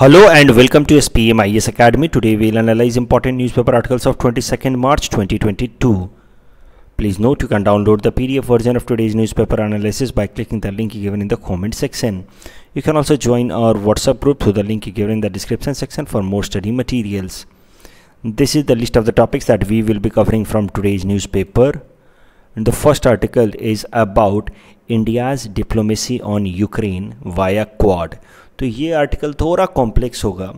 Hello and welcome to SPMIS Academy. Today we'll analyze important newspaper articles of 22nd March 2022. Please note you can download the PDF version of today's newspaper analysis by clicking the link given in the comment section. You can also join our WhatsApp group through the link given in the description section for more study materials. This is the list of the topics that we will be covering from today's newspaper. And the first article is about India's diplomacy on Ukraine via Quad. तो ये article थोड़ा complex होगा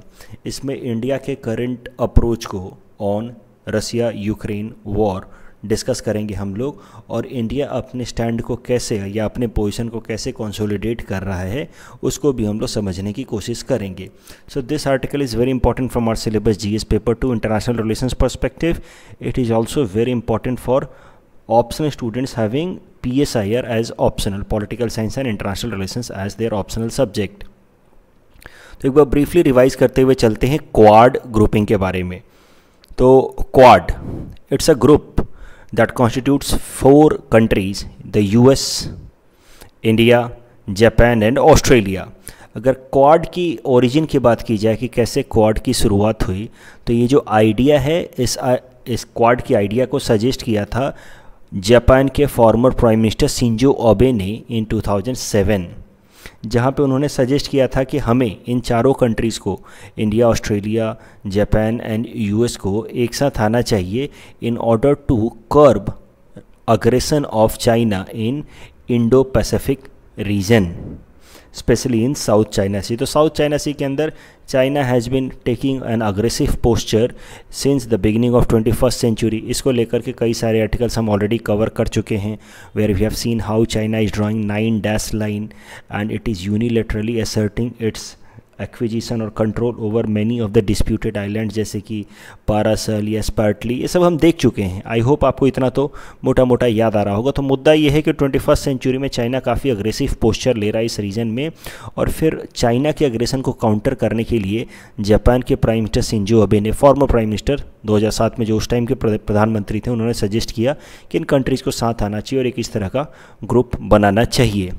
इसमें India के current approach को on Russia Ukraine war discuss करेंगे हम लोग और इंडिया अपने स्टैंड को कैसे या अपने पोजीशन को कैसे कंसोलिडेट कर रहा है उसको भी हम लोग समझने की कोशिश करेंगे so this article is very important from our syllabus GS paper two international relations perspective it is also very important for optional students having P S I R as optional political science and international relations as their optional subject तो एक बार briefly revise करते हुए चलते हैं quad grouping के बारे में तो Quad it's a group that constitutes four countries the US India Japan and Australia अगर क्वाड की ओरिजिन की बात की जाए कि कैसे क्वाड की शुरुआत हुई तो ये जो आइडिया है इस आ, इस क्वाड की आइडिया को सजेस्ट किया था जापान के फॉर्मर प्राइम मिनिस्टर सिंजो ओबे ने इन 2007 जहाँ पे उन्होंने सजेस्ट किया था कि हमें इन चारों कंट्रीज़ को India Australia Japan and US को एक साथ आना चाहिए in order to curb aggression of China in Indo Pacific region specially in South China Sea तो साउथ चाइना सी के अंदर China has been taking an aggressive posture since the beginning of twenty first century इसको लेकर के कई सारे articles हम already cover कर चुके हैं where we have seen how China is drawing nine dash line and it is unilaterally asserting its acquisition और control over many of the disputed island जैसे कि पारासल या स्पार्टली ये सब हम देख चुके हैं आई होप आपको इतना तो मोटा मोटा याद आ रहा होगा तो मुद्दा ये है कि ट्वेंटी सेंचुरी में चाइना काफ़ी अग्रेसिव पोस्चर ले रहा है इस रीजन में और फिर चाइना के अग्रेसन को काउंटर करने के लिए जापान के प्राइम मिनिस्टर सिंजो अबे ने फॉर्मर प्राइम मिनिस्टर 2007 में जो उस टाइम के प्रधानमंत्री थे उन्होंने सजेस्ट किया कि इन कंट्रीज़ को साथ आना चाहिए और एक इस तरह का ग्रुप बनाना चाहिए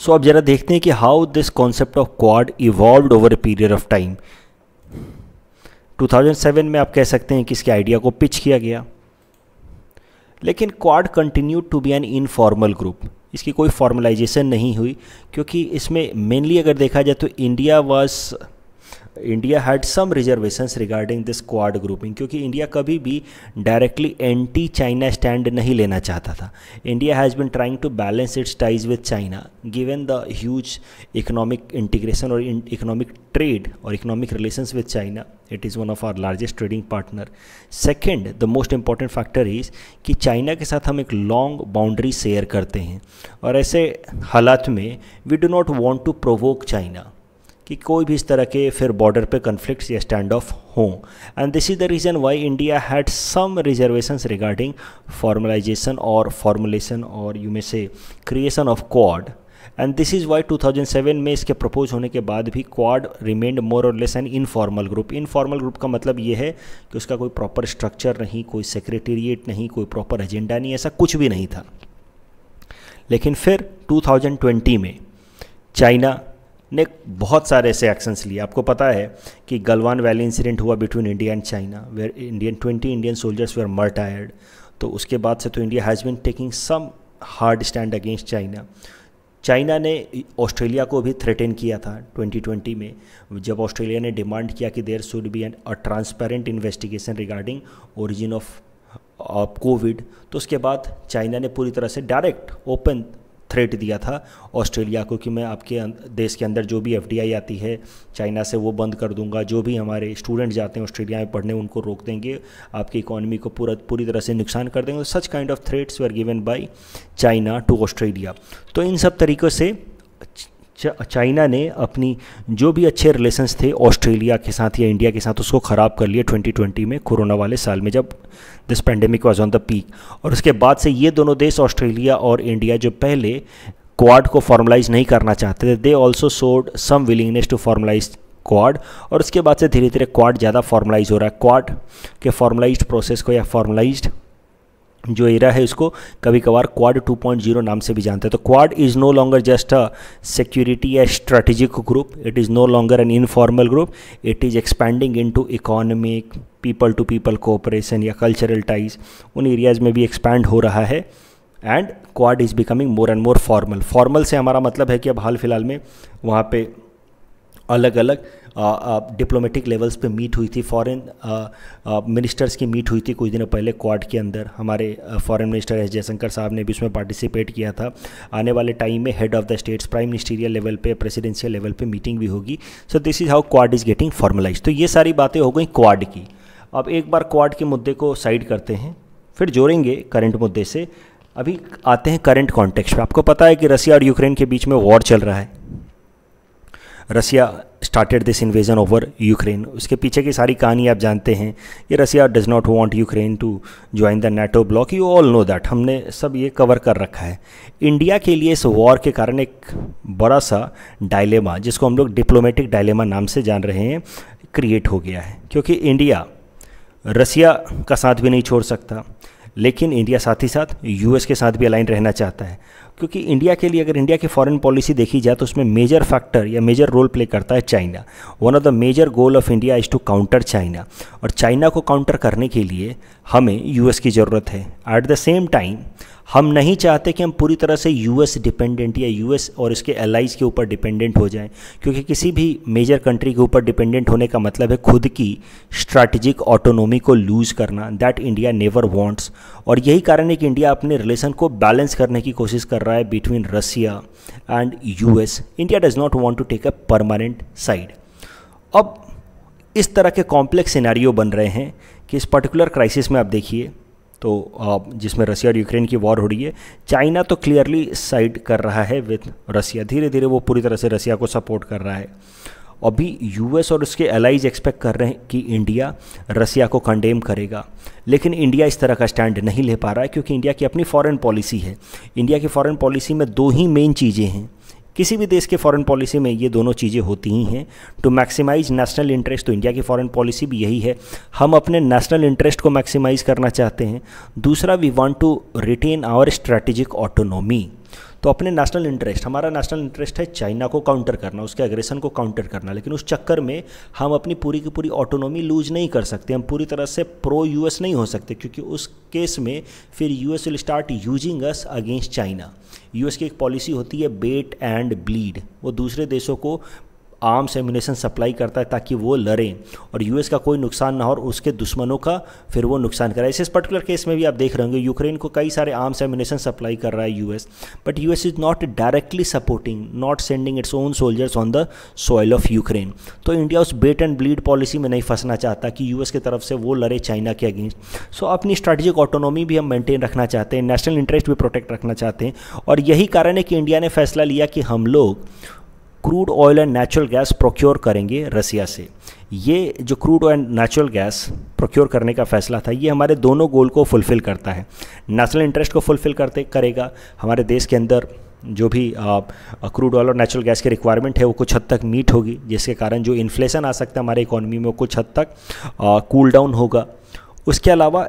सो आप ज़रा देखते हैं कि how this concept of Quad evolve over a period of time 2007 में आप कह सकते हैं कि इसके आइडिया को पिच किया गया लेकिन Quad continue to be an informal group इसकी कोई फॉर्मलाइजेशन नहीं हुई क्योंकि इसमें मेनली अगर देखा जाए तो India was India had some reservation regarding this Quad grouping क्योंकि इंडिया कभी भी डायरेक्टली एंटी चाइना स्टैंड नहीं लेना चाहता था India has been trying to balance its ties with China given the huge economic integration और इकोनॉमिक ट्रेड और economic relations with China it is one of our largest trading partner second the most important factor is कि China के साथ हम एक long boundary share करते हैं और ऐसे हालात में we do not want to provoke China कि कोई भी इस तरह के फिर बॉर्डर पे कन्फ्लिक्ट या स्टैंड ऑफ हों and this is the reason why India had some reservation regarding formalization और फॉर्मुलेशन और यू में से creation of Quad and this is why 2007 में इसके प्रपोज होने के बाद भी quad remained more or less an informal group informal group का मतलब ये है कि उसका कोई प्रॉपर स्ट्रक्चर नहीं कोई सेक्रेटेरिएट नहीं कोई प्रॉपर एजेंडा नहीं ऐसा कुछ भी नहीं था लेकिन फिर 2020 में चाइना ने बहुत सारे ऐसे एक्शंस लिए आपको पता है कि गलवान वैली इंसिडेंट हुआ between India and China where Indian twenty Indian soldiers were martyred तो उसके बाद से तो India has been taking some hard stand against China China ने ऑस्ट्रेलिया को भी थ्रेटेन किया था 2020 में जब ऑस्ट्रेलिया ने डिमांड किया कि there should be an a transparent investigation regarding origin of covid तो उसके बाद चाइना ने पूरी तरह से डायरेक्ट ओपन थ्रेट दिया था ऑस्ट्रेलिया को कि मैं आपके अं, देश के अंदर जो भी एफ आती है चाइना से वो बंद कर दूंगा जो भी हमारे स्टूडेंट जाते हैं ऑस्ट्रेलिया में पढ़ने उनको रोक देंगे आपकी इकोनॉमी को पूरा पूरी तरह से नुकसान कर देंगे such kind of threats were given by China to Australia तो इन सब तरीक़ों से चाइना ने अपनी जो भी अच्छे रिलेशंस थे ऑस्ट्रेलिया के साथ या इंडिया के साथ उसको ख़राब कर लिया 2020 में कोरोना वाले साल में जब this pandemic was on the peak और उसके बाद से ये दोनों देश ऑस्ट्रेलिया और इंडिया जो पहले क्वाड को फॉर्मलाइज नहीं करना चाहते थे they also showed some willingness to formalize Quad और उसके बाद से धीरे धीरे क्वाड ज़्यादा फॉर्मलाइज हो रहा है क्वाड के फॉर्मलाइज प्रोसेस को या फॉर्मलाइज्ड जो एरा है इसको कभी कभार क्वाड 2.0 नाम से भी जानते हैं तो Quad is no longer just a security या strategic group it is no longer an informal group it is expanding into economic people to people cooperation या कल्चरल टाइज उन एरियाज़ में भी एक्सपैंड हो रहा है and Quad is becoming more and more formal formal से हमारा मतलब है कि अब हाल फिलहाल में वहाँ पर अलग अलग डिप्लोमेटिक लेवल्स पे मीट हुई थी फॉरेन मिनिस्टर्स की मीट हुई थी कुछ दिनों पहले क्वाड के अंदर हमारे फॉरेन मिनिस्टर एस जयशंकर साहब ने भी उसमें पार्टिसिपेट किया था आने वाले टाइम में head of the states prime ministerial level पे प्रेसिडेंशियल लेवल पे मीटिंग भी होगी so this is how Quad is getting formalize तो ये सारी बातें हो गई क्वाड की अब एक बार क्वाड के मुद्दे को साइड करते हैं फिर जोड़ेंगे करंट मुद्दे से अभी आते हैं करंट कॉन्टेक्स्ट में आपको पता है कि रसिया और यूक्रेन के बीच में वॉर चल रहा है Russia started this invasion over Ukraine उसके पीछे की सारी कहानी आप जानते हैं ये Russia does not want Ukraine to join the NATO block you all know that हमने सब ये कवर कर रखा है इंडिया के लिए इस वॉर के कारण एक बड़ा सा डायलेमा जिसको हम लोग डिप्लोमेटिक डायलेमा नाम से जान रहे हैं क्रिएट हो गया है क्योंकि इंडिया रसिया का साथ भी नहीं छोड़ सकता लेकिन इंडिया साथ ही साथ यूएस के साथ भी अलाइन रहना चाहता है क्योंकि इंडिया के लिए अगर इंडिया की फॉरेन पॉलिसी देखी जाए तो उसमें मेजर फैक्टर या मेजर रोल प्ले करता है China one of the major goal of India is to counter China और चाइना को काउंटर करने के लिए हमें यूएस की ज़रूरत है एट द सेम टाइम हम नहीं चाहते कि हम पूरी तरह से यूएस डिपेंडेंट या यूएस और इसके एलाइज के ऊपर डिपेंडेंट हो जाएं क्योंकि किसी भी मेजर कंट्री के ऊपर डिपेंडेंट होने का मतलब है खुद की स्ट्रैटेजिक ऑटोनोमी को लूज़ करना दैट इंडिया नेवर वांट्स और यही कारण है कि इंडिया अपने रिलेशन को बैलेंस करने की कोशिश कर रहा है between Russia and US India does not want to take a permanent side अब इस तरह के कॉम्प्लेक्स सिनारियो बन रहे हैं कि इस पर्टिकुलर क्राइसिस में आप देखिए तो जिसमें रसिया और यूक्रेन की वॉर हो रही है चाइना तो क्लियरली साइड कर रहा है विथ रसिया धीरे धीरे वो पूरी तरह से रसिया को सपोर्ट कर रहा है अभी यूएस और उसके एलाइज एक्सपेक्ट कर रहे हैं कि इंडिया रसिया को कंडेम करेगा लेकिन इंडिया इस तरह का स्टैंड नहीं ले पा रहा है क्योंकि इंडिया की अपनी फॉरेन पॉलिसी है इंडिया की फॉरेन पॉलिसी में दो ही मेन चीज़ें हैं किसी भी देश के फॉरेन पॉलिसी में ये दोनों चीज़ें होती ही हैं टू मैक्सिमाइज नेशनल इंटरेस्ट तो इंडिया की फॉरेन पॉलिसी भी यही है हम अपने नेशनल इंटरेस्ट को मैक्सिमाइज करना चाहते हैं दूसरा we want to retain our strategic autonomy तो अपने नेशनल इंटरेस्ट हमारा नेशनल इंटरेस्ट है चाइना को काउंटर करना उसके अग्रेशन को काउंटर करना लेकिन उस चक्कर में हम अपनी पूरी की पूरी ऑटोनॉमी लूज नहीं कर सकते हम पूरी तरह से प्रो यूएस नहीं हो सकते क्योंकि उस केस में फिर US will start using us against China US की एक पॉलिसी होती है बेट एंड ब्लीड वो दूसरे देशों को आर्म्स एम्यूनेशन सप्लाई करता है ताकि वो लड़ें और यूएस का कोई नुकसान ना हो और उसके दुश्मनों का फिर वो नुकसान कराए इस पर्टिकुलर केस में भी आप देख रहे होंगे यूक्रेन को कई सारे आर्म्स एम्यूनेशन सप्लाई कर रहा है US but US is not directly supporting not sending its own soldiers on the soil of Ukraine तो इंडिया उस बेट एंड ब्लीड पॉलिसी में नहीं फंसना चाहता कि यूएस की तरफ से वो लड़े चाइना के अगेंस्ट सो अपनी स्ट्रेटेजिक ऑटोनॉमी भी हम मेंटेन रखना चाहते हैं नेशनल इंटरेस्ट भी प्रोटेक्ट रखना चाहते हैं और यही कारण है कि इंडिया ने फैसला लिया कि हम लोग crude oil and natural gas procure करेंगे रसिया से ये जो crude and natural gas procure करने का फैसला था ये हमारे दोनों गोल को फुलफ़िल करता है नेशनल इंटरेस्ट को फुलफ़िल करते करेगा हमारे देश के अंदर जो भी क्रूड ऑयल और नेचुरल गैस की रिक्वायरमेंट है वो कुछ हद तक मीट होगी जिसके कारण जो इन्फ्लेशन आ सकता है हमारे इकोनॉमी में वो कुछ हद तक कूल डाउन होगा उसके अलावा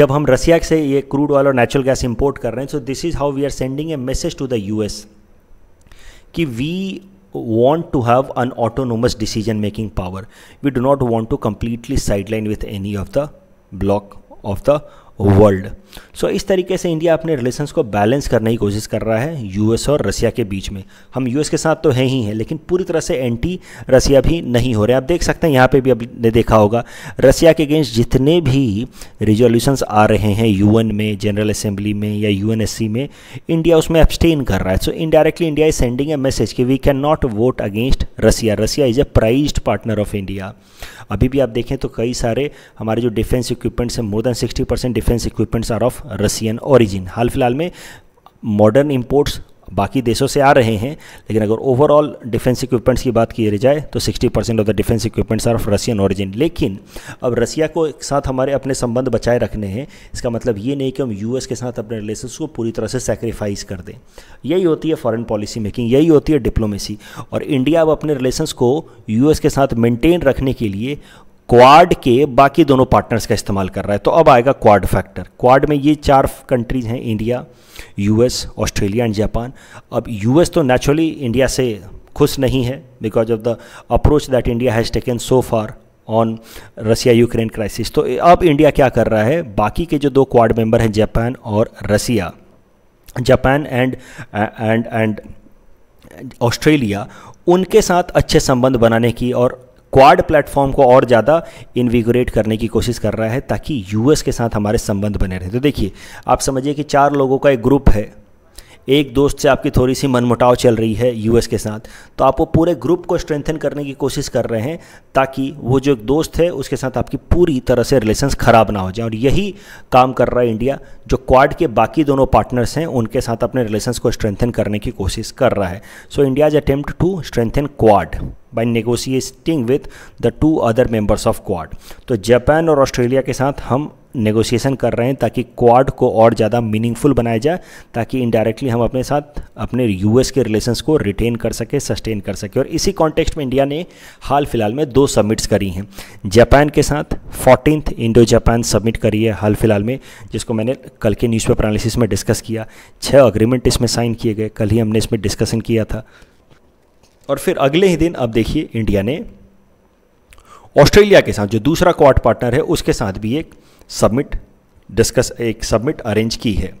जब हम रसिया से ये क्रूड ऑयल और नेचुरल गैस इंपोर्ट कर रहे हैं so this is how we are sending a message to the US We want to have an autonomous decision making power we do not want to completely sideline with any of the block of the world so so, इस तरीके से India अपने relations को balance करने की कोशिश कर रहा है यूएस और रसिया के बीच में हम यूएस के साथ तो हैं ही हैं लेकिन पूरी तरह से एंटी रसिया भी नहीं हो रहे आप देख सकते हैं यहाँ पे भी आपने देखा होगा रसिया के अगेंस्ट जितने भी रिजोल्यूशंस आ रहे हैं यू में जनरल असेंबली में या यूएनएससी में इंडिया उसमें एब्सटेन कर रहा है so indirectly India is sending a message कि we can not vote against Russia Russia is a prize partner of India अभी भी आप देखें तो कई सारे हमारे जो डिफेंस इक्विपमेंट्स हैं more than sixty percent defence equipments are are of Russian origin हाल फिलहाल में मॉडर्न इम्पोर्ट्स बाकी देशों से आ रहे हैं लेकिन अगर ओवरऑल डिफेंस इक्विपमेंट्स की बात की जाए तो 60 percent of the defence equipments are of Russian origin लेकिन अब रसिया को एक साथ हमारे अपने संबंध बचाए रखने हैं इसका मतलब ये नहीं कि हम यूएस के साथ अपने रिलेशन को पूरी तरह से सेक्रीफाइस कर दें यही होती है फॉरन पॉलिसी मेकिंग यही होती है डिप्लोमेसी और इंडिया अब अपने रिलेशन को यू के साथ मेनटेन रखने के लिए क्वाड के बाकी दोनों पार्टनर्स का इस्तेमाल कर रहा है तो अब आएगा क्वाड फैक्टर क्वाड में ये चार कंट्रीज हैं India US Australia and Japan अब यूएस तो नेचुरली इंडिया से खुश नहीं है because of the approach that India has taken so far on Russia Ukraine crisis तो अब इंडिया क्या कर रहा है बाकी के जो दो क्वाड मेंबर हैं जापान और Russia Japan and and and Australia उनके साथ अच्छे संबंध बनाने की और क्वाड प्लेटफॉर्म को और ज़्यादा इन्विगोरेट करने की कोशिश कर रहा है ताकि यूएस के साथ हमारे संबंध बने रहे तो देखिए आप समझिए कि चार लोगों का एक ग्रुप है एक दोस्त से आपकी थोड़ी सी मनमुटाव चल रही है यूएस के साथ तो आप वो पूरे ग्रुप को स्ट्रेंथन करने की कोशिश कर रहे हैं ताकि वो जो एक दोस्त है उसके साथ आपकी पूरी तरह से रिलेशंस ख़राब ना हो जाए और यही काम कर रहा है इंडिया जो क्वाड के बाकी दोनों पार्टनर्स हैं उनके साथ अपने रिलेशंस को स्ट्रेंथन करने की कोशिश कर रहा है so India is attempt to strengthen Quad by negotiating with the two other members of Quad तो जापान और ऑस्ट्रेलिया के साथ हम नेगोशिएशन कर रहे हैं ताकि क्वाड को और ज़्यादा मीनिंगफुल बनाया जाए ताकि इनडायरेक्टली हम अपने साथ अपने यूएस के रिलेशंस को रिटेन कर सके सस्टेन कर सके और इसी कॉन्टेक्स्ट में इंडिया ने हाल फिलहाल में दो सबमिट्स करी हैं जापान के साथ फोर्टीन इंडो जापान सबमिट करी है हाल फिलहाल में जिसको मैंने कल के न्यूज़पेपर एनालिसिस में डिस्कस किया छः अग्रीमेंट इसमें साइन किए गए कल ही हमने इसमें डिस्कशन किया था और फिर अगले ही दिन अब देखिए इंडिया ने ऑस्ट्रेलिया के साथ जो दूसरा क्वाड पार्टनर है उसके साथ भी एक सबमिट डिस्कस एक सबमिट अरेंज की है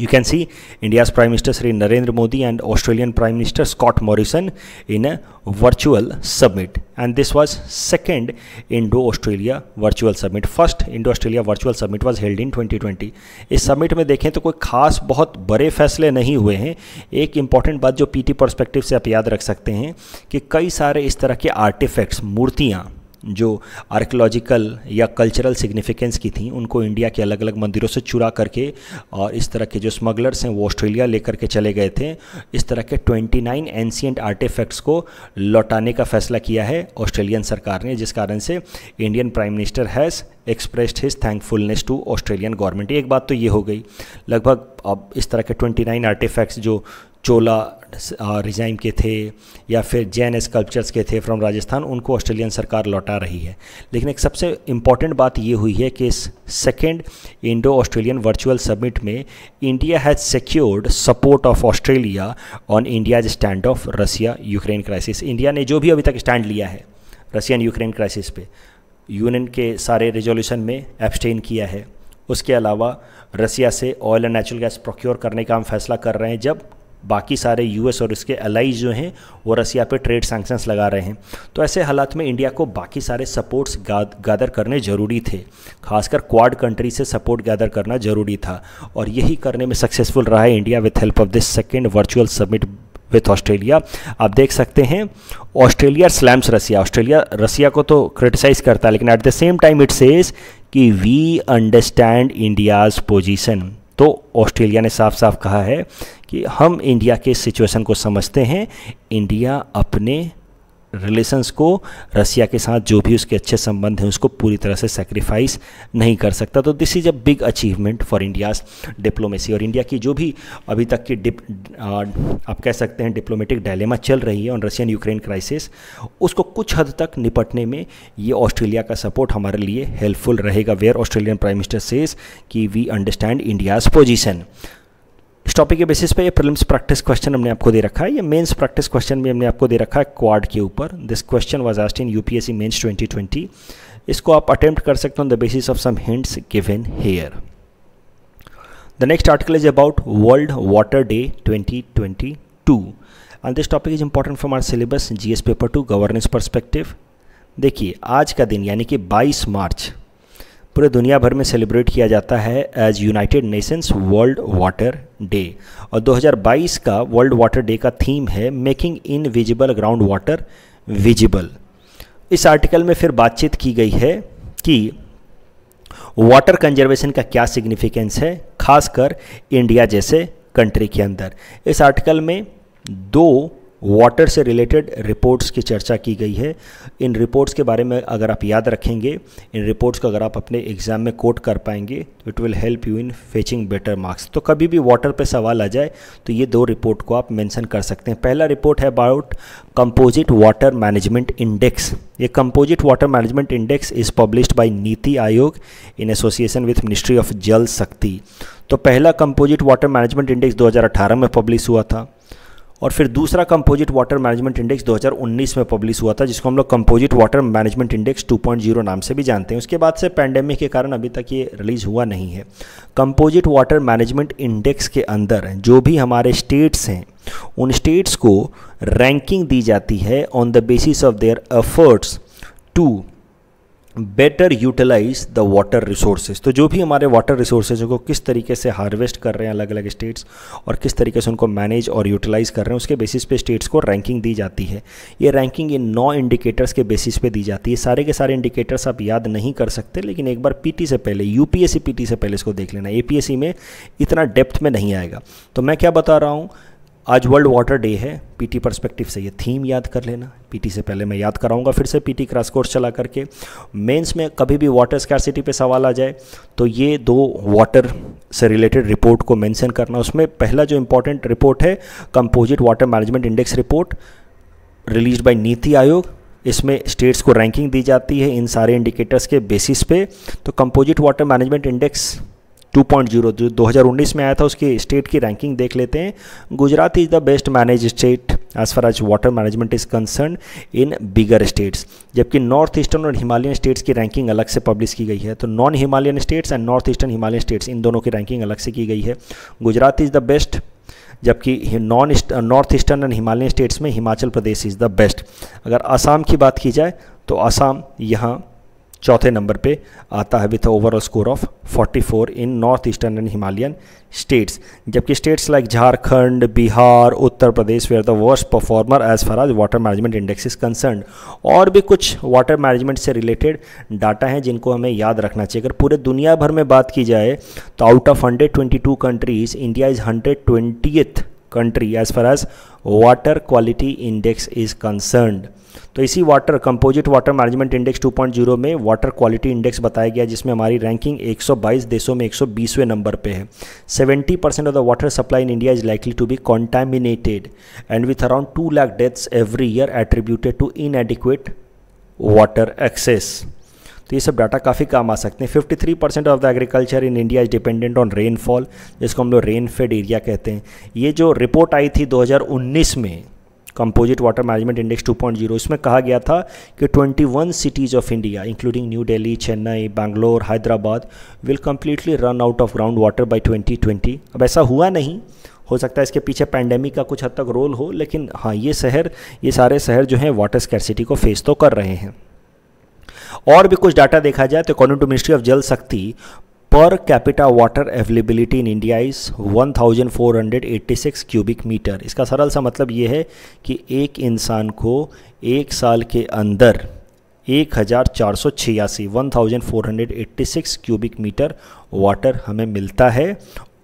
You can see India's Prime Minister Sri Narendra Modi and Australian Prime Minister Scott Morrison in a virtual summit. And this was second Indo-Australia virtual summit. First Indo-Australia virtual summit was held in 2020. is summit mein देखें to koi khas bahut bade faisle nahi hue hain ek important baat jo pt perspective se aap yaad rakh sakte hain ki kai sare is tarah ke artifacts murtiyan जो archaeological या cultural significance की थी उनको India के अलग अलग मंदिरों से चुरा करके और इस तरह के जो स्मगलर्स हैं वो ऑस्ट्रेलिया लेकर के चले गए थे इस तरह के 29 नाइन एनशियंट आर्टिफैक्ट्स को लौटाने का फैसला किया है ऑस्ट्रेलियन सरकार ने जिस कारण से Indian prime minister has expressed his thankfulness to Australian government एक बात तो ये हो गई लगभग अब इस तरह के 29 आर्टिफैक्ट्स जो चोला रिजाइम के थे या फिर जैन स्कल्पचर्स के थे फ्रॉम राजस्थान उनको ऑस्ट्रेलियन सरकार लौटा रही है लेकिन एक सबसे इम्पॉर्टेंट बात ये हुई है कि इस second Indo Australian virtual summit में India has secured support of Australia on India's stand of Russia Ukraine crisis India ने जो भी अभी तक स्टैंड लिया है रसियन यूक्रेन क्राइसिस पे यूनियन के सारे रेजोल्यूशन में एब्सटेन किया है उसके अलावा रसिया से oil and natural gas procure करने का हम फैसला कर रहे हैं जब बाकी सारे यूएस और इसके अलाइज जो हैं वो रसिया पे ट्रेड सैंक्शंस लगा रहे हैं तो ऐसे हालात में इंडिया को बाकी सारे सपोर्ट्स गैदर गादर करने ज़रूरी थे खासकर क्वाड कंट्री से सपोर्ट गादर करना ज़रूरी था और यही करने में सक्सेसफुल रहा है India with help of this second virtual submit with Australia आप देख सकते हैं Australia slams Russia Australia Russia को तो क्रिटिसाइज़ करता है लेकिन at the same time it says कि वी अंडरस्टैंड इंडियाज़ पोजिशन तो ऑस्ट्रेलिया ने साफ साफ कहा है कि हम इंडिया के सिचुएशन को समझते हैं इंडिया अपने रिलेशंस को रसिया के साथ जो भी उसके अच्छे संबंध हैं उसको पूरी तरह से सेक्रीफाइस नहीं कर सकता तो this is a big achievement for India's diplomacy और इंडिया की जो भी अभी तक की डिप आप कह सकते हैं डिप्लोमेटिक डायलेमा चल रही है ऑन रशियन यूक्रेन क्राइसिस उसको कुछ हद तक निपटने में ये ऑस्ट्रेलिया का सपोर्ट हमारे लिए हेल्पफुल रहेगा where Australian prime minister says कि वी अंडरस्टैंड इंडियाज़ पोजिशन इस टॉपिक के बेसिस पे ये प्रिलिम्स प्रैक्टिस क्वेश्चन हमने आपको दे रखा है ये मेंस प्रैक्टिस क्वेश्चन भी हमने आपको दे रखा है क्वाड के ऊपर this question was asked in UPSC mains 2020 इसको आप अटेम्प्ट कर सकते हो on the basis of some hints given here the next article is about world water day twenty and this topic is important from our syllabus GS paper two governance perspective देखिए आज का दिन यानी कि बाईस मार्च पूरे दुनिया भर में सेलिब्रेट किया जाता है as United Nations world water day और 2022 का वर्ल्ड वाटर डे का थीम है making invisible ground water visible इस आर्टिकल में फिर बातचीत की गई है कि वाटर कंजर्वेशन का क्या सिग्निफिकेंस है खासकर इंडिया जैसे कंट्री के अंदर इस आर्टिकल में दो वाटर से रिलेटेड रिपोर्ट्स की चर्चा की गई है इन रिपोर्ट्स के बारे में अगर आप याद रखेंगे इन रिपोर्ट्स को अगर आप अपने एग्ज़ाम में कोट कर पाएंगे तो it will help you in fetching better marks तो कभी भी वाटर पे सवाल आ जाए तो ये दो रिपोर्ट को आप मेंशन कर सकते हैं पहला रिपोर्ट है about composite water management index ये composite water management index is published by नीति Aayog in association with ministry of Jal Shakti तो पहला कंपोजिट वाटर मैनेजमेंट इंडेक्स 2018 में पब्लिश हुआ था और फिर दूसरा कंपोजिट वाटर मैनेजमेंट इंडेक्स 2019 में पब्लिश हुआ था जिसको हम लोग कंपोजिट वाटर मैनेजमेंट इंडेक्स 2.0 नाम से भी जानते हैं उसके बाद से पैंडेमिक के कारण अभी तक ये रिलीज़ हुआ नहीं है कंपोजिट वाटर मैनेजमेंट इंडेक्स के अंदर जो भी हमारे स्टेट्स हैं उन स्टेट्स को रैंकिंग दी जाती है on the basis of their efforts to better utilize the water resources तो जो भी हमारे वाटर रिसोर्सेज को किस तरीके से हार्वेस्ट कर रहे हैं अलग अलग स्टेट्स और किस तरीके से उनको मैनेज और यूटिलाइज कर रहे हैं उसके बेसिस पे स्टेट्स को रैंकिंग दी जाती है ये रैंकिंग इन नौ इंडिकेटर्स के बेसिस पे दी जाती है सारे के सारे इंडिकेटर्स आप याद नहीं कर सकते लेकिन एक बार पी से पहले यू पी से पहले इसको देख लेना ए में इतना डेप्थ में नहीं आएगा तो मैं क्या बता रहा हूँ आज वर्ल्ड वाटर डे है पीटी पर्सपेक्टिव से ये थीम याद कर लेना पीटी से पहले मैं याद कराऊंगा फिर से पीटी क्रॉस कोर्स चला करके मेंस में कभी भी वाटर स्कैरसिटी पे सवाल आ जाए तो ये दो वाटर से रिलेटेड रिपोर्ट को मेंशन करना उसमें पहला जो इम्पोर्टेंट रिपोर्ट है composite water management index report release by नीति आयोग इसमें स्टेट्स को रैंकिंग दी जाती है इन सारे इंडिकेटर्स के बेसिस पे तो कंपोजिट वाटर मैनेजमेंट इंडेक्स 2.0 जो 2019 में आया था उसके स्टेट की रैंकिंग देख लेते हैं Gujarat is the best manage state as far as water management is concern in bigger states जबकि नॉर्थ ईस्टर्न और हिमालयन स्टेट्स की रैंकिंग अलग से पब्लिश की गई है तो non Himalayan states and north eastern Himalayan states इन दोनों की रैंकिंग अलग से की गई है गुजरात इज़ द बेस्ट जबकि non north eastern and Himalayan states में Himachal Pradesh is the best अगर आसाम की बात की जाए तो आसाम यहाँ चौथे नंबर पे आता है with overall score of 44 in north eastern and Himalayan states जबकि स्टेट्स लाइक झारखंड बिहार उत्तर प्रदेश वे are the worst performer as far as water management index is concern और भी कुछ वाटर मैनेजमेंट से रिलेटेड डाटा हैं जिनको हमें याद रखना चाहिए अगर पूरे दुनिया भर में बात की जाए तो out of hundred countries India is hundred twenty country as far as water quality index is concerned तो इसी water composite water management index 2.0 में वाटर क्वालिटी इंडेक्स बताया गया जिसमें हमारी रैंकिंग 122 देशों में 120वें नंबर पे है 70 percent of the water supply in India is likely to be contaminated and with around 2 lakh deaths every year attributed to inadequate water access तो ये सब डाटा काफ़ी काम आ सकते हैं fifty three percent of the agriculture in India is dependent on rainfall जिसको हम लोग रेन फेड एरिया कहते हैं ये जो रिपोर्ट आई थी 2019 में कंपोजिट वाटर मैनेजमेंट इंडेक्स 2.0 इसमें कहा गया था कि 21 cities of India including New Delhi Chennai Bangalore Hyderabad will completely run out of ground water by twenty अब ऐसा हुआ नहीं हो सकता है इसके पीछे पैंडेमिक का कुछ हद तक रोल हो लेकिन हाँ ये शहर ये सारे शहर जो हैं वाटर स्कैरसिटी को फेस तो कर रहे हैं और भी कुछ डाटा देखा जाए तो according to ministry of Jal Shakti per capita water availability in India is 1486 cubic metre इसका सरल सा मतलब ये है कि एक इंसान को एक साल के अंदर एक हज़ार चार सौ छियासी one thousand four hundred eighty six cubic metre water हमें मिलता है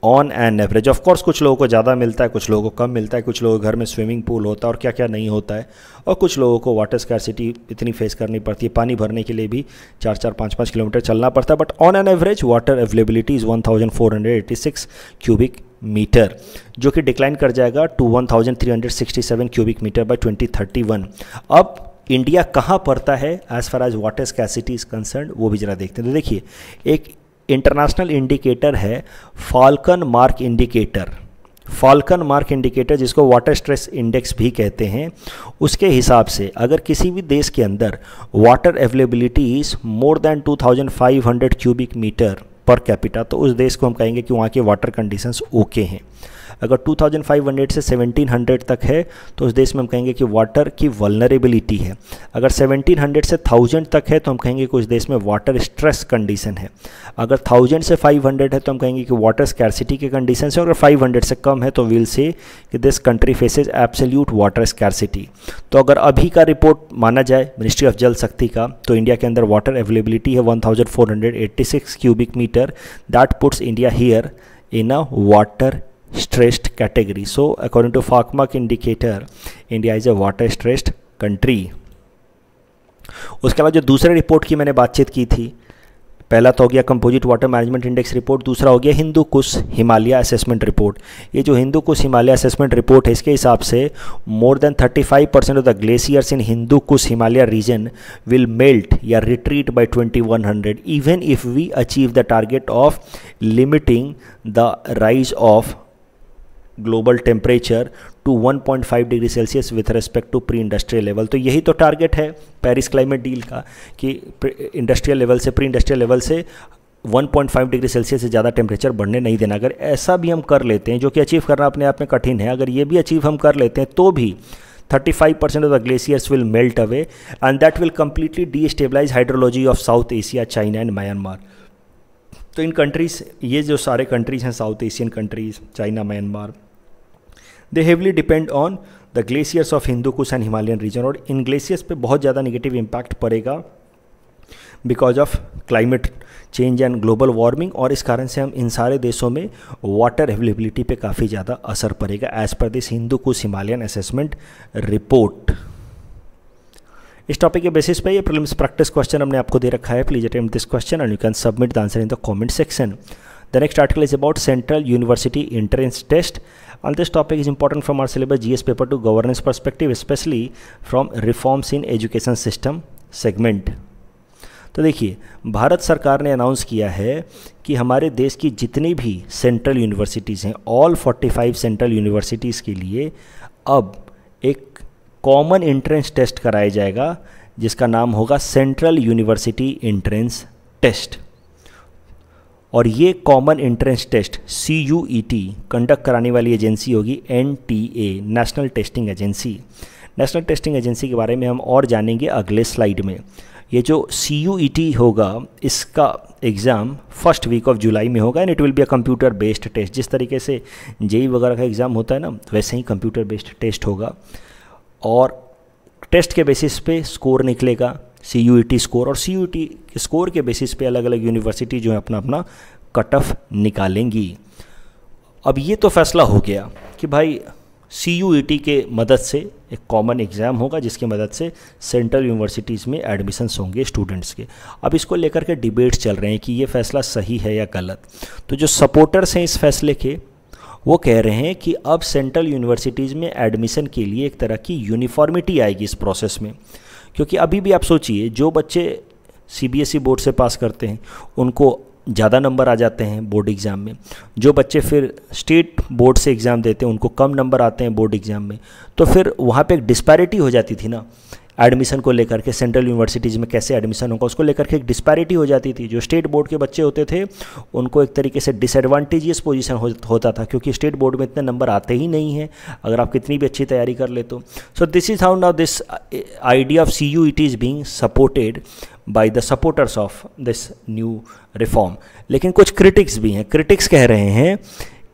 on an average of course कुछ लोगों को ज़्यादा मिलता है कुछ लोगों को कम मिलता है कुछ लोगों के घर में स्विमिंग पूल होता है और क्या क्या नहीं होता है और कुछ लोगों को वाटर स्कैरसिटी इतनी फेस करनी पड़ती है पानी भरने के लिए भी चार चार पाँच पाँच किलोमीटर चलना पड़ता है but on an average water availability is one thousand four hundred eighty six cubic metre जो कि डिक्लाइन कर जाएगा to one thousand three hundred sixty seven cubic metre by twenty thirty one अब इंडिया कहाँ पड़ता है as far as water scarcity is concern वो भी ज़रा देखते हैं तो देखिए एक इंटरनेशनल इंडिकेटर है Falkenmark indicator Falkenmark indicator जिसको वाटर स्ट्रेस इंडेक्स भी कहते हैं उसके हिसाब से अगर किसी भी देश के अंदर water availability is more than 2500 cubic metre per capita तो उस देश को हम कहेंगे कि वहाँ के वाटर कंडीशंस ओके हैं अगर 2500 से 1700 तक है तो उस देश में हम कहेंगे कि वाटर की वलनरेबिलिटी है अगर 1700 से 1000 तक है तो हम कहेंगे कि उस देश में वाटर स्ट्रेस कंडीशन है अगर 1000 से 500 है तो हम कहेंगे कि वाटर स्कैरसिटी के कंडीशन है अगर 500 से कम है तो विल से कि this country faces absolute water scarcity तो अगर अभी का रिपोर्ट माना जाए मिनिस्ट्री ऑफ जल शक्ति का तो इंडिया के अंदर वाटर अवेलेबिलिटी है six cubic metre that puts India here in a water stressed category. So according to FACMAC indicator, India is a water stressed country. उसके अलावा जो दूसरे रिपोर्ट की मैंने बातचीत की थी पहला तो हो गया composite water management index report दूसरा हो गया हिंदू कुश हिमालय असेसमेंट रिपोर्ट ये जो हिंदू कुश हिमालय असेसमेंट रिपोर्ट है इसके हिसाब से more than 35 percent of the glaciers in Hindu Kush Himalaya region will melt या retreat by 2100 even if we achieve the target of limiting the rise of global temperature to 1.5 degree Celsius with respect to pre industrial level तो यही तो target है Paris climate deal का कि industrial level से pre industrial level से 1.5 degree Celsius से ज़्यादा टेम्परेचर बढ़ने नहीं देना अगर ऐसा भी हम कर लेते हैं जो कि अचीव करना अपने आप में कठिन है अगर ये भी अचीव हम कर लेते हैं तो भी 35 of the glaciers will melt away and that will completely destabilise hydrology of South Asia China and Myanmar तो इन कंट्रीज़ ये जो सारे कंट्रीज़ हैं South Asian countries China Myanmar they heavily depend on the glaciers of Hindu Kush and Himalayan region और इन glaciers पे बहुत ज़्यादा नेगेटिव इम्पैक्ट पड़ेगा because of climate change and global warming और इस कारण से हम इन सारे देशों में वाटर अवेलेबिलिटी पे काफ़ी ज़्यादा असर पड़ेगा as per this Hindu Kush Himalayan assessment report इस टॉपिक के बेसिस पे ये प्रीलिम्स प्रैक्टिस क्वेश्चन हमने आपको दे रखा है please attempt this question and you can submit the answer in the comment section the next article is about central university entrance test And this topic is important from our syllabus GS paper to governance perspective, especially from reforms in education system segment. तो देखिए भारत सरकार ने announce किया है कि हमारे देश की जितनी भी सेंट्रल यूनिवर्सिटीज़ हैं ऑल 45 सेंट्रल यूनिवर्सिटीज़ के लिए अब एक कॉमन एंट्रेंस टेस्ट कराया जाएगा जिसका नाम होगा सेंट्रल यूनिवर्सिटी एंट्रेंस टेस्ट और ये common entrance test C U E T conduct कराने वाली एजेंसी होगी N T A national testing agency national testing agency के बारे में हम और जानेंगे अगले स्लाइड में ये जो सी यू ई टी होगा इसका exam first week of July में होगा and it will be a computer based test जिस तरीके से जेई e e वगैरह का एग्ज़ाम होता है ना वैसे ही कंप्यूटर बेस्ड टेस्ट होगा और टेस्ट के बेसिस पे स्कोर निकलेगा सी यू टी स्कोर और सी यू टी स्कोर के बेसिस पे अलग अलग यूनिवर्सिटी जो है अपना अपना कट ऑफ निकालेंगी अब ये तो फैसला हो गया कि भाई सी यू टी के मदद से एक कॉमन एग्ज़ाम होगा जिसकी मदद से सेंट्रल यूनिवर्सिटीज़ में एडमिशन्स होंगे स्टूडेंट्स के अब इसको लेकर के डिबेट्स चल रहे हैं कि ये फ़ैसला सही है या गलत तो जो सपोर्टर्स हैं इस फैसले के वो कह रहे हैं कि अब सेंट्रल यूनिवर्सिटीज़ में एडमिशन के लिए एक तरह की यूनिफॉर्मिटी आएगी इस प्रोसेस में क्योंकि अभी भी आप सोचिए जो बच्चे ई बोर्ड e से पास करते हैं उनको ज़्यादा नंबर आ जाते हैं बोर्ड एग्ज़ाम में जो बच्चे फिर स्टेट बोर्ड से एग्ज़ाम देते हैं उनको कम नंबर आते हैं बोर्ड एग्ज़ाम में तो फिर वहाँ पे एक डिस्पैरिटी हो जाती थी ना एडमिशन को लेकर के सेंट्रल यूनिवर्सिटीज़ में कैसे एडमिशन होगा उसको लेकर के एक डिस्पैरिटी हो जाती थी जो स्टेट बोर्ड के बच्चे होते थे उनको एक तरीके से डिसएडवांटेजियस पोजीशन हो, होता था क्योंकि स्टेट बोर्ड में इतने नंबर आते ही नहीं हैं अगर आप कितनी भी अच्छी तैयारी कर ले तो so this is how now this idea of C U it is being supported by the supporters of this new reform लेकिन कुछ क्रिटिक्स भी हैं क्रिटिक्स कह रहे हैं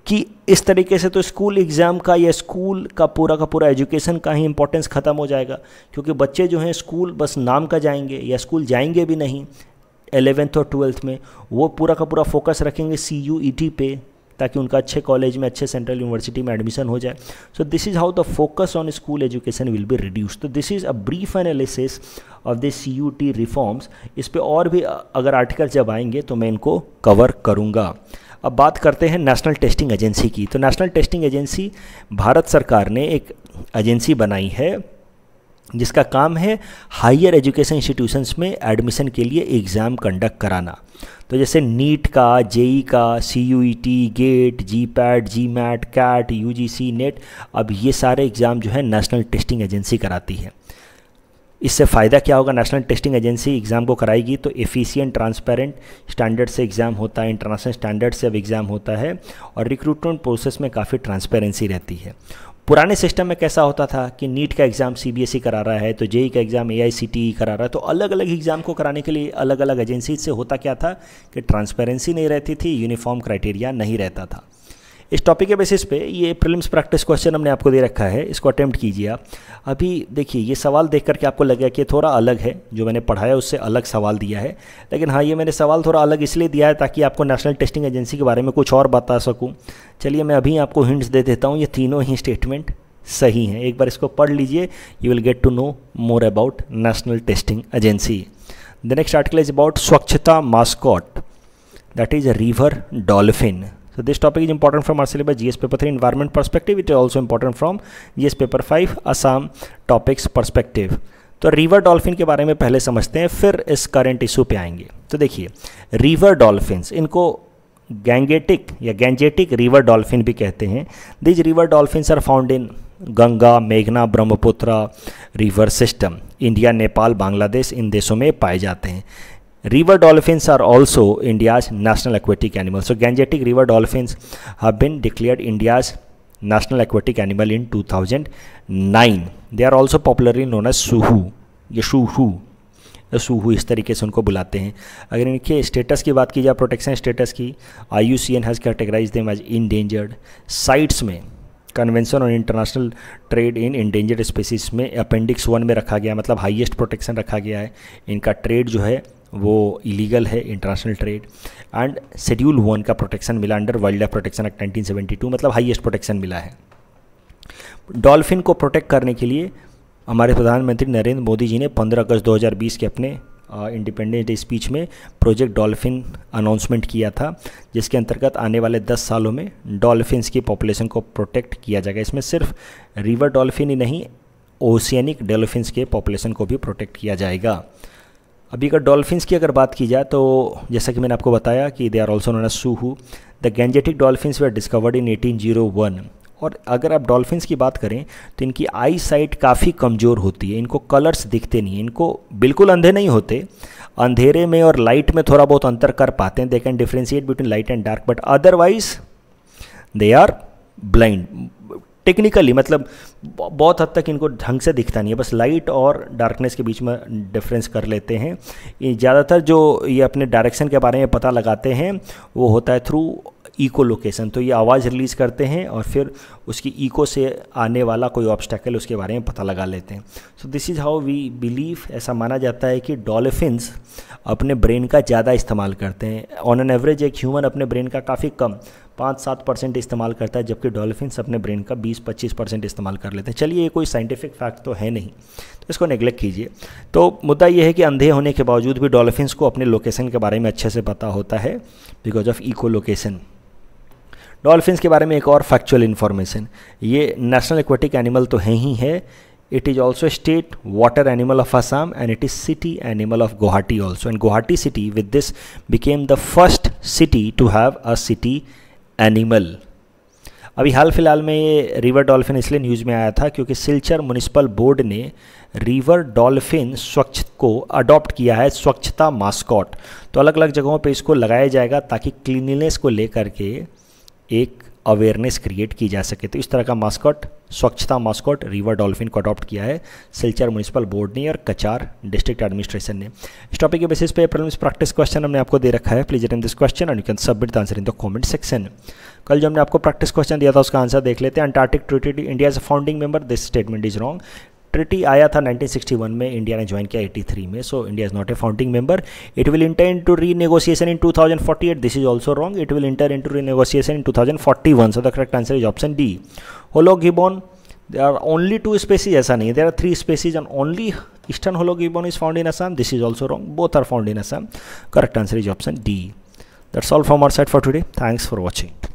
कि इस तरीके से तो स्कूल एग्ज़ाम का या स्कूल का पूरा का पूरा एजुकेशन का ही इम्पोर्टेंस ख़त्म हो जाएगा क्योंकि बच्चे जो हैं स्कूल बस नाम का जाएंगे या स्कूल जाएंगे भी नहीं एलेवेंथ और ट्वेल्थ में वो पूरा का पूरा फोकस रखेंगे सी यू ई टी पे ताकि उनका अच्छे कॉलेज में अच्छे सेंट्रल यूनिवर्सिटी में एडमिशन हो जाए so this is how the focus on school education will be reduce तो this is a brief analysis of the C U T reforms इस पर और भी अगर आर्टिकल जब आएंगे तो मैं इनको कवर करूँगा अब बात करते हैं नेशनल टेस्टिंग एजेंसी की तो नेशनल टेस्टिंग एजेंसी भारत सरकार ने एक एजेंसी बनाई है जिसका काम है हायर एजुकेशन इंस्टीट्यूशंस में एडमिशन के लिए एग्ज़ाम कंडक्ट कराना तो जैसे नीट का जेई का C U E T GATE GPAT GMAT CAT U G C NET अब ये सारे एग्ज़ाम जो है नेशनल टेस्टिंग एजेंसी कराती है इससे फ़ायदा क्या होगा नेशनल टेस्टिंग एजेंसी एग्ज़ाम को कराएगी तो एफिशिएंट ट्रांसपेरेंट स्टैंडर्ड से एग्ज़ाम होता है इंटरनेशनल स्टैंडर्ड से अब एग्ज़ाम होता है और रिक्रूटमेंट प्रोसेस में काफ़ी ट्रांसपेरेंसी रहती है पुराने सिस्टम में कैसा होता था कि नीट का एग्ज़ाम सी e करा रहा है तो जेई का एग्ज़ाम एआईसीटीई e करा रहा है तो अलग अलग एग्ज़ाम को कराने के लिए अलग अलग एजेंसीज से होता क्या था कि ट्रांसपेरेंसी नहीं रहती थी यूनिफॉर्म क्राइटेरिया नहीं रहता था इस टॉपिक के बेसिस पे ये प्रीलिम्स प्रैक्टिस क्वेश्चन हमने आपको दे रखा है इसको अटैम्प्ट कीजिए आप अभी देखिए ये सवाल देख करके आपको लगेगा कि थोड़ा अलग है जो मैंने पढ़ाया उससे अलग सवाल दिया है लेकिन हाँ ये मैंने सवाल थोड़ा अलग इसलिए दिया है ताकि आपको नेशनल टेस्टिंग एजेंसी के बारे में कुछ और बता सकूँ चलिए मैं अभी आपको हिंट्स दे देता हूँ ये तीनों ही स्टेटमेंट सही हैं एक बार इसको पढ़ लीजिए you will get to know more about national testing agency the next article is about Swachhata mascot that is a river dolphin So this topic is important from our syllabus GS paper 3 environment perspective. It is also important from GS paper 5 Assam topics perspective. तो river dolphin के बारे में पहले समझते हैं फिर इस current issue पे आएंगे तो देखिए रिवर डॉल्फिन इनको गैंगेटिक या गैंजेटिक रिवर डॉल्फिन भी कहते हैं these river dolphin are found in Ganga मेघना Brahmaputra river system India Nepal Bangladesh इन देशों में पाए जाते हैं River dolphins are also India's national aquatic animal. So Gangetic river dolphins have been declared India's national aquatic animal in 2009. They are also popularly known as suhu. ये suhu सूहू इस तरीके से उनको बुलाते हैं अगर इनके स्टेटस की बात की जाए प्रोटेक्शन स्टेटस की I U C N has categorise them as endangered CITES में convention on international trade in endangered species में अपेंडिक्स वन में रखा गया मतलब हाईएस्ट प्रोटेक्शन रखा गया है इनका ट्रेड जो है वो इलीगल है international trade and schedule one का प्रोटेक्शन मिला under wild life protection act nineteen seventy two मतलब हाइएस्ट प्रोटेक्शन मिला है डॉल्फिन को प्रोटेक्ट करने के लिए हमारे प्रधानमंत्री नरेंद्र मोदी जी ने 15 अगस्त 2020 के अपने इंडिपेंडेंस डे स्पीच में प्रोजेक्ट डॉल्फिन अनाउंसमेंट किया था जिसके अंतर्गत आने वाले 10 सालों में डॉल्फिन्स की पॉपुलेशन को प्रोटेक्ट किया जाएगा इसमें सिर्फ रिवर डॉल्फिन ही नहीं ओशियनिक डॉल्फिन्स के पॉपुलेशन को भी प्रोटेक्ट किया जाएगा अभी अगर डॉल्फिन्स की अगर बात की जाए तो जैसा कि मैंने आपको बताया कि they are also known as susu the Gangetic dolphins were discovered in 1801 और अगर आप डॉल्फिन्स की बात करें तो इनकी आई साइट काफ़ी कमज़ोर होती है इनको कलर्स दिखते नहीं इनको बिल्कुल अंधे नहीं होते अंधेरे में और लाइट में थोड़ा बहुत अंतर कर पाते हैं they can differentiate between light and dark but otherwise they are blind technically मतलब बहुत हद तक इनको ढंग से दिखता नहीं है बस लाइट और डार्कनेस के बीच में डिफरेंस कर लेते हैं ज़्यादातर जो ये अपने डायरेक्शन के बारे में पता लगाते हैं वो होता है थ्रू ईको लोकेशन तो ये आवाज़ रिलीज़ करते हैं और फिर उसकी ईको से आने वाला कोई ऑब्स्टेकल उसके बारे में पता लगा लेते हैं so this is how we believe ऐसा माना जाता है कि डॉल्फिन्स अपने ब्रेन का ज़्यादा इस्तेमाल करते हैं ऑन एन एवरेज एक ह्यूमन अपने ब्रेन का काफ़ी कम पाँच सात परसेंट इस्तेमाल करता है जबकि डॉल्फिन्स अपने ब्रेन का बीस पच्चीस परसेंट इस्तेमाल कर लेते हैं चलिए ये कोई साइंटिफिक फैक्ट तो है नहीं तो इसको नेग्लेक्ट कीजिए तो मुद्दा यह है कि अंधे होने के बावजूद भी डॉल्फिन्स को अपने लोकेशन के बारे में अच्छे से पता होता है because of echo location dolphins के बारे में एक और फैक्चुअल इन्फॉर्मेशन ये नेशनल एक्वेटिक एनिमल तो है ही है it is also state water animal of Assam and it is city animal of Guwahati also and Guwahati city with this became the first city to have a city animal अभी हाल फिलहाल में ये रिवर डॉल्फिन इसलिए न्यूज़ में आया था क्योंकि सिलचर म्यूनिसिपल बोर्ड ने रिवर डॉल्फिन स्वच्छ को अडॉप्ट किया है स्वच्छता मास्कॉट तो अलग अलग जगहों पे इसको लगाया जाएगा ताकि क्लीनलीनेस को लेकर के एक अवेयरनेस क्रिएट की जा सके तो इस तरह का mascot Swachhata mascot river dolphin को अडॉप्ट किया है सिलचर म्यूनसिपल बोर्ड ने और कचार डिस्ट्रिक्ट एडमिनिस्ट्रेशन ने इस टॉपिक के बेसिस पे प्रॉब्लम्स प्रैक्टिस क्वेश्चन हमने आपको दे रखा है please attend this question and you can submit the answer in the comment section कल जो हमने आपको प्रैक्टिस क्वेश्चन दिया था उसका आंसर देख लेते हैं Antarctic treaty India as a founding member this statement is wrong treaty आया था 1961 में इंडिया ने ज्वाइन किया 83 में so India is not a founding member it will enter into re renegotiation in two forty eight this is also wrong it will enter री नेगोसिएशन in two thousand forty one so the correct answer is option D hoolock gibbon they are only two species ऐसा नहीं they are three species and only eastern hoolock gibbon is found in Assam this is also wrong both are found in Assam correct answer is option D that's all from our side for today thanks for watching